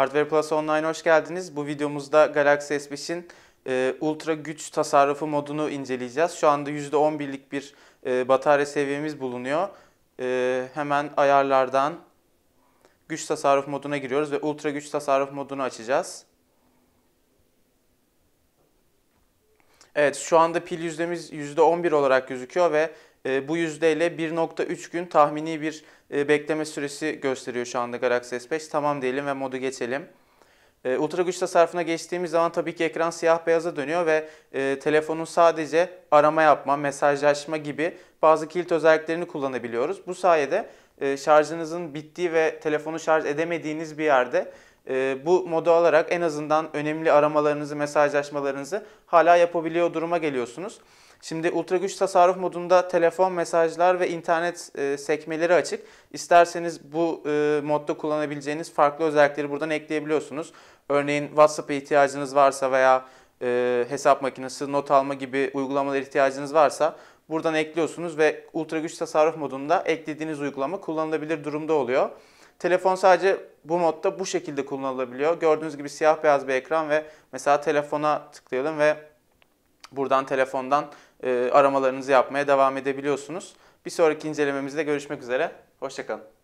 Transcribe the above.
Hardware Plus Online hoş geldiniz. Bu videomuzda Galaxy S5'in e, ultra güç tasarrufu modunu inceleyeceğiz. Şu anda %11'lik bir e, batarya seviyemiz bulunuyor. E, hemen ayarlardan güç tasarruf moduna giriyoruz ve ultra güç tasarruf modunu açacağız. Evet şu anda pil yüzdemiz %11 olarak gözüküyor ve e, bu yüzdeyle 1.3 gün tahmini bir e, bekleme süresi gösteriyor şu anda Galaxy S5. Tamam diyelim ve modu geçelim. E, ultra güç tasarrufuna geçtiğimiz zaman tabii ki ekran siyah beyaza dönüyor ve e, telefonun sadece arama yapma, mesajlaşma gibi bazı kilit özelliklerini kullanabiliyoruz. Bu sayede e, şarjınızın bittiği ve telefonu şarj edemediğiniz bir yerde ee, bu modu alarak en azından önemli aramalarınızı, mesajlaşmalarınızı hala yapabiliyor duruma geliyorsunuz. Şimdi ultra güç tasarruf modunda telefon, mesajlar ve internet e, sekmeleri açık. İsterseniz bu e, modda kullanabileceğiniz farklı özellikleri buradan ekleyebiliyorsunuz. Örneğin WhatsApp'a ihtiyacınız varsa veya e, hesap makinesi, not alma gibi uygulamalara ihtiyacınız varsa buradan ekliyorsunuz ve ultra güç tasarruf modunda eklediğiniz uygulama kullanılabilir durumda oluyor. Telefon sadece bu modda bu şekilde kullanılabiliyor. Gördüğünüz gibi siyah beyaz bir ekran ve mesela telefona tıklayalım ve buradan telefondan e, aramalarınızı yapmaya devam edebiliyorsunuz. Bir sonraki incelememizde görüşmek üzere. Hoşçakalın.